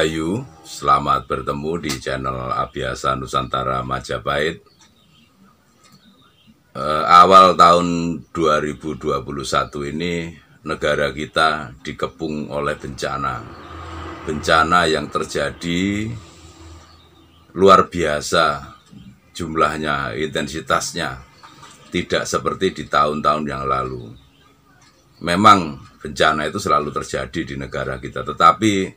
Rahayu, selamat bertemu di channel Abiasa Nusantara Majapahit. Eh, awal tahun 2021 ini negara kita dikepung oleh bencana. Bencana yang terjadi luar biasa jumlahnya, intensitasnya tidak seperti di tahun-tahun yang lalu. Memang bencana itu selalu terjadi di negara kita, tetapi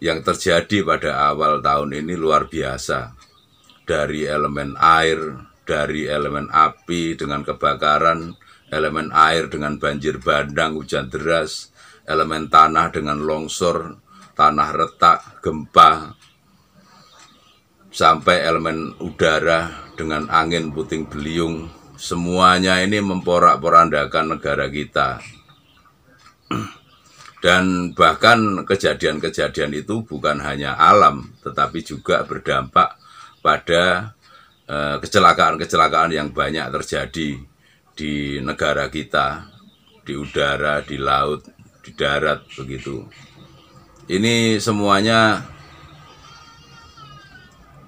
yang terjadi pada awal tahun ini luar biasa. Dari elemen air, dari elemen api dengan kebakaran, elemen air dengan banjir bandang, hujan deras, elemen tanah dengan longsor, tanah retak, gempa, sampai elemen udara dengan angin puting beliung, semuanya ini memporak-porandakan negara kita. Dan bahkan kejadian-kejadian itu bukan hanya alam, tetapi juga berdampak pada eh, kecelakaan-kecelakaan yang banyak terjadi di negara kita, di udara, di laut, di darat, begitu. Ini semuanya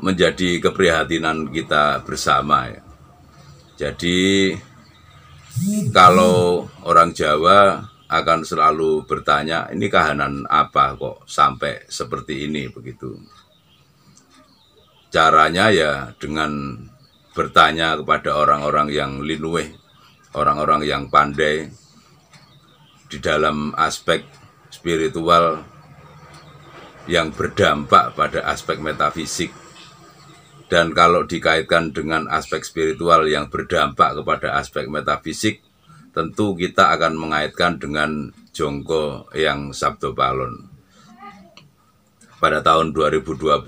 menjadi keprihatinan kita bersama ya. Jadi kalau orang Jawa akan selalu bertanya ini kahanan apa kok sampai seperti ini begitu caranya ya dengan bertanya kepada orang-orang yang linweh orang-orang yang pandai di dalam aspek spiritual yang berdampak pada aspek metafisik dan kalau dikaitkan dengan aspek spiritual yang berdampak kepada aspek metafisik tentu kita akan mengaitkan dengan Jongko yang Sabdo Palon. Pada tahun 2020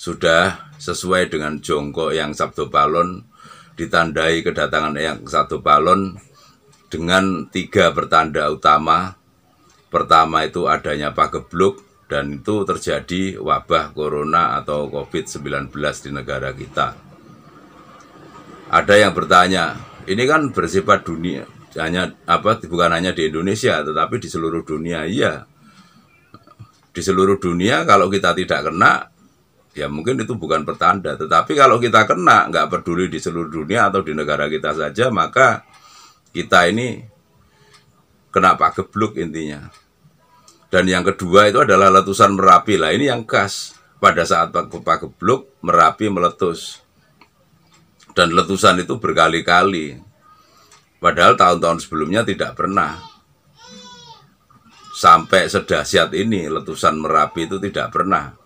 sudah sesuai dengan Jongko yang Sabdo Palon ditandai kedatangan yang Sabdo Palon dengan tiga pertanda utama. Pertama itu adanya pagebluk dan itu terjadi wabah corona atau COVID-19 di negara kita. Ada yang bertanya, ini kan bersifat dunia hanya apa bukan hanya di Indonesia tetapi di seluruh dunia iya di seluruh dunia kalau kita tidak kena ya mungkin itu bukan pertanda tetapi kalau kita kena nggak peduli di seluruh dunia atau di negara kita saja maka kita ini kenapa gebluk intinya dan yang kedua itu adalah letusan merapi lah ini yang khas pada saat pagebluk merapi meletus dan letusan itu berkali-kali. Padahal tahun-tahun sebelumnya tidak pernah. Sampai sedahsyat ini letusan Merapi itu tidak pernah.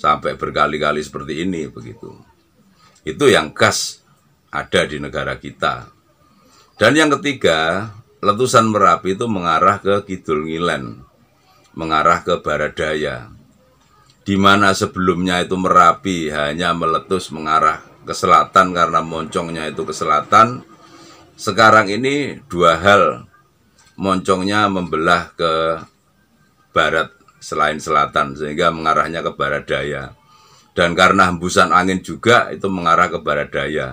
Sampai berkali-kali seperti ini begitu. Itu yang khas ada di negara kita. Dan yang ketiga, letusan Merapi itu mengarah ke Kidul Ngilen, mengarah ke barat daya. Di mana sebelumnya itu Merapi hanya meletus mengarah ke selatan karena moncongnya itu ke selatan. Sekarang ini dua hal. Moncongnya membelah ke barat selain selatan sehingga mengarahnya ke barat daya. Dan karena hembusan angin juga itu mengarah ke barat daya.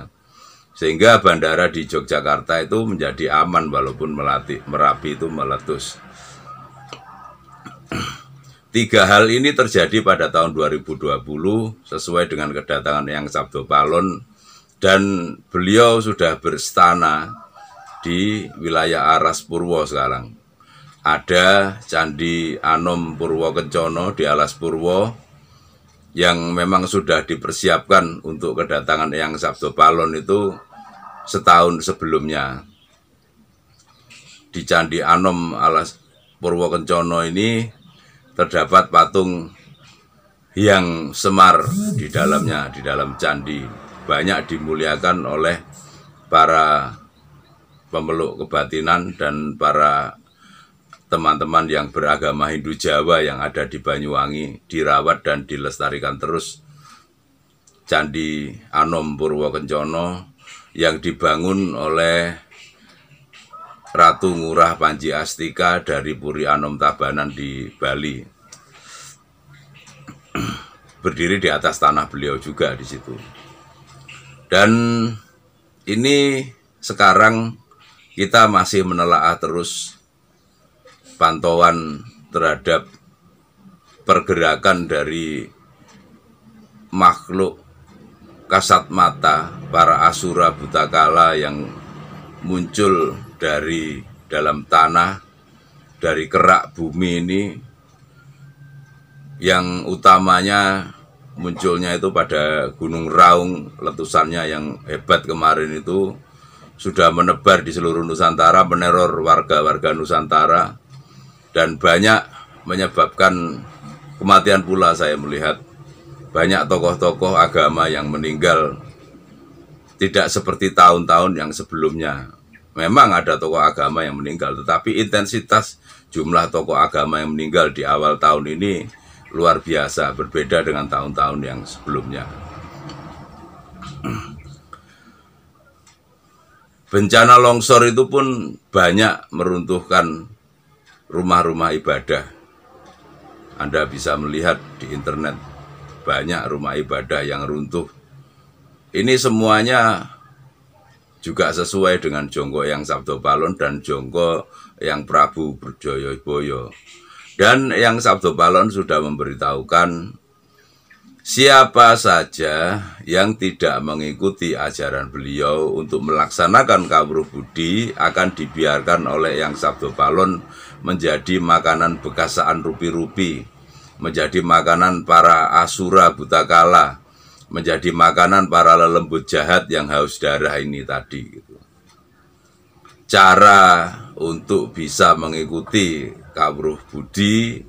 Sehingga bandara di Yogyakarta itu menjadi aman walaupun melati, Merapi itu meletus. Tiga hal ini terjadi pada tahun 2020 sesuai dengan kedatangan yang Sabdo Palon dan beliau sudah berstana di wilayah Aras Purwo sekarang. Ada Candi Anom Purwo Kencono di Alas Purwo yang memang sudah dipersiapkan untuk kedatangan yang Sabdo Palon itu setahun sebelumnya. Di Candi Anom Alas Purwo Kencono ini terdapat patung yang semar di dalamnya, di dalam candi. Banyak dimuliakan oleh para pemeluk kebatinan dan para teman-teman yang beragama Hindu Jawa yang ada di Banyuwangi dirawat dan dilestarikan terus Candi Anom Purwokencono yang dibangun oleh Ratu Ngurah Panji Astika dari Puri Anom Tabanan di Bali. Berdiri di atas tanah beliau juga di situ. Dan ini sekarang kita masih menelaah terus pantauan terhadap pergerakan dari makhluk kasat mata para asura butakala yang muncul dari dalam tanah, dari kerak bumi ini yang utamanya munculnya itu pada Gunung Raung letusannya yang hebat kemarin itu sudah menebar di seluruh Nusantara, meneror warga-warga Nusantara dan banyak menyebabkan kematian pula saya melihat banyak tokoh-tokoh agama yang meninggal tidak seperti tahun-tahun yang sebelumnya Memang ada tokoh agama yang meninggal, tetapi intensitas jumlah tokoh agama yang meninggal di awal tahun ini luar biasa, berbeda dengan tahun-tahun yang sebelumnya. Bencana longsor itu pun banyak meruntuhkan rumah-rumah ibadah. Anda bisa melihat di internet banyak rumah ibadah yang runtuh. Ini semuanya juga sesuai dengan jonggo yang Sabdo Balon dan jonggo yang Prabu Berjoyo Boyo. Dan yang Sabdo Balon sudah memberitahukan siapa saja yang tidak mengikuti ajaran beliau untuk melaksanakan kawruh budi akan dibiarkan oleh yang Sabdo Balon menjadi makanan bekasaan rupi-rupi, menjadi makanan para asura buta kala menjadi makanan para lelembut jahat yang haus darah ini tadi gitu. Cara untuk bisa mengikuti kabruh budi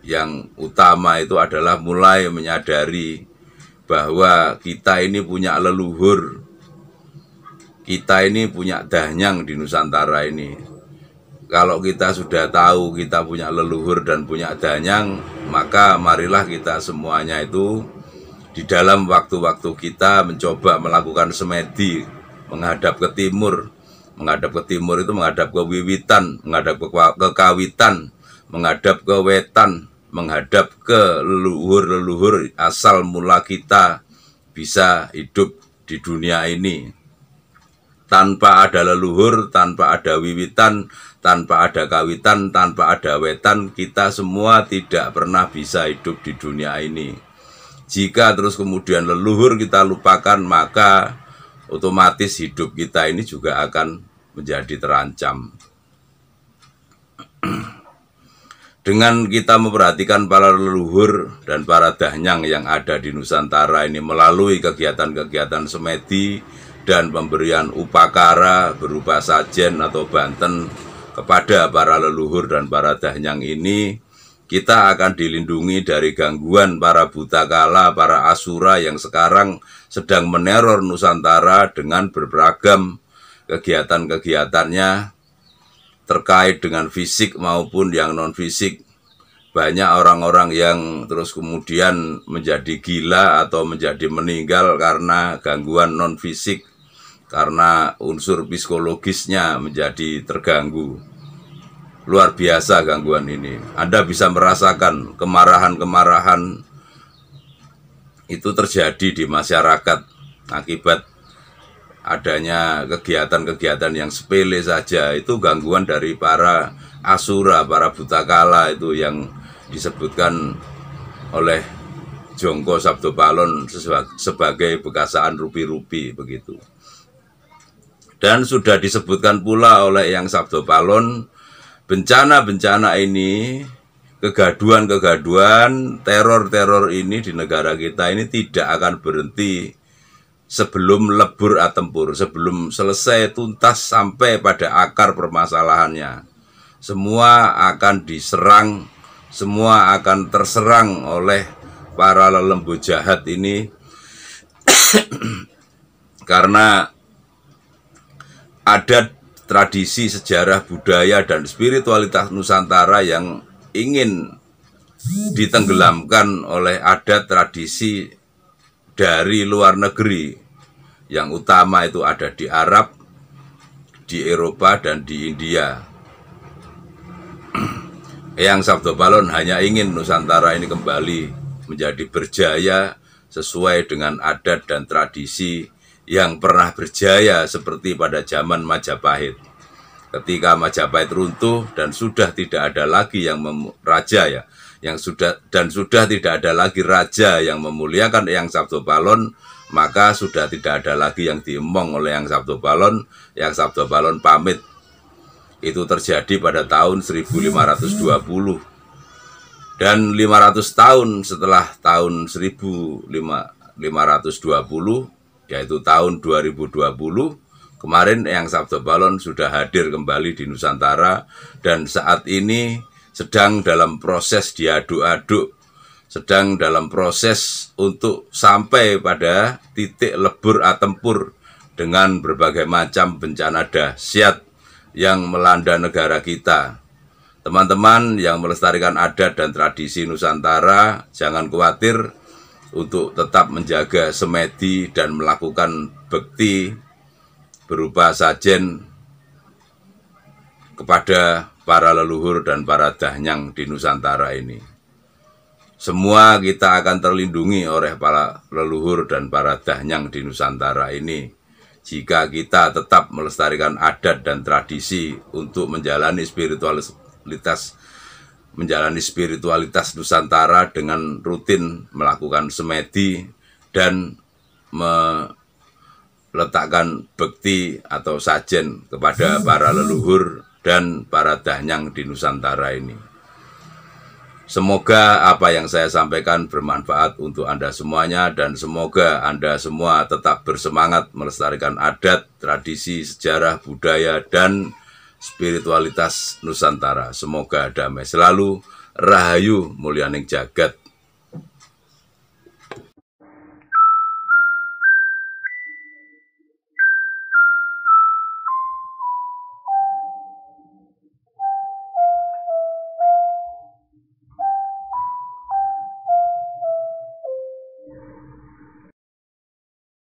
yang utama itu adalah mulai menyadari bahwa kita ini punya leluhur kita ini punya danyang di Nusantara ini kalau kita sudah tahu kita punya leluhur dan punya danyang maka marilah kita semuanya itu di dalam waktu-waktu kita mencoba melakukan semedi menghadap ke timur menghadap ke timur itu menghadap ke wiwitan menghadap ke, kekawitan kawitan menghadap ke wetan menghadap ke leluhur-leluhur asal mula kita bisa hidup di dunia ini tanpa ada leluhur, tanpa ada wiwitan, tanpa ada kawitan, tanpa ada wetan, kita semua tidak pernah bisa hidup di dunia ini. Jika terus kemudian leluhur kita lupakan, maka otomatis hidup kita ini juga akan menjadi terancam. Dengan kita memperhatikan para leluhur dan para dahnyang yang ada di Nusantara ini melalui kegiatan-kegiatan semedi dan pemberian upakara berupa sajen atau banten kepada para leluhur dan para dahnyang ini, kita akan dilindungi dari gangguan para buta kala, para asura yang sekarang sedang meneror Nusantara dengan beragam kegiatan-kegiatannya terkait dengan fisik maupun yang non fisik. Banyak orang-orang yang terus kemudian menjadi gila atau menjadi meninggal karena gangguan non fisik karena unsur psikologisnya menjadi terganggu luar biasa gangguan ini. Anda bisa merasakan kemarahan-kemarahan itu terjadi di masyarakat akibat adanya kegiatan-kegiatan yang sepele saja itu gangguan dari para asura, para buta kala itu yang disebutkan oleh Jongko Sabdo Palon sebagai bekasaan rupi-rupi begitu. Dan sudah disebutkan pula oleh yang Sabdo Palon bencana-bencana ini, kegaduan-kegaduan, teror-teror ini di negara kita ini tidak akan berhenti sebelum lebur atempur, sebelum selesai tuntas sampai pada akar permasalahannya. Semua akan diserang, semua akan terserang oleh para lelembu jahat ini karena ada tradisi sejarah budaya dan spiritualitas Nusantara yang ingin ditenggelamkan oleh adat tradisi dari luar negeri yang utama itu ada di Arab, di Eropa dan di India. Yang Sabdo Balon hanya ingin Nusantara ini kembali menjadi berjaya sesuai dengan adat dan tradisi yang pernah berjaya seperti pada zaman Majapahit. Ketika Majapahit runtuh dan sudah tidak ada lagi yang mem- raja ya, yang sudah dan sudah tidak ada lagi raja yang memuliakan yang Sabdo Palon, maka sudah tidak ada lagi yang diemong oleh yang Sabdo Palon, yang Sabdo Palon pamit. Itu terjadi pada tahun 1520 dan 500 tahun setelah tahun 1520 yaitu tahun 2020 kemarin yang Sabdo Balon sudah hadir kembali di Nusantara dan saat ini sedang dalam proses diaduk-aduk sedang dalam proses untuk sampai pada titik lebur atempur dengan berbagai macam bencana dahsyat yang melanda negara kita. Teman-teman yang melestarikan adat dan tradisi Nusantara, jangan khawatir, untuk tetap menjaga semedi dan melakukan bekti berupa sajen kepada para leluhur dan para dahnyang di Nusantara ini. Semua kita akan terlindungi oleh para leluhur dan para dahnyang di Nusantara ini jika kita tetap melestarikan adat dan tradisi untuk menjalani spiritualitas menjalani spiritualitas Nusantara dengan rutin melakukan semedi dan meletakkan bekti atau sajen kepada para leluhur dan para dahnyang di Nusantara ini. Semoga apa yang saya sampaikan bermanfaat untuk Anda semuanya dan semoga Anda semua tetap bersemangat melestarikan adat, tradisi, sejarah, budaya, dan spiritualitas Nusantara. Semoga damai selalu, rahayu mulianing jagat,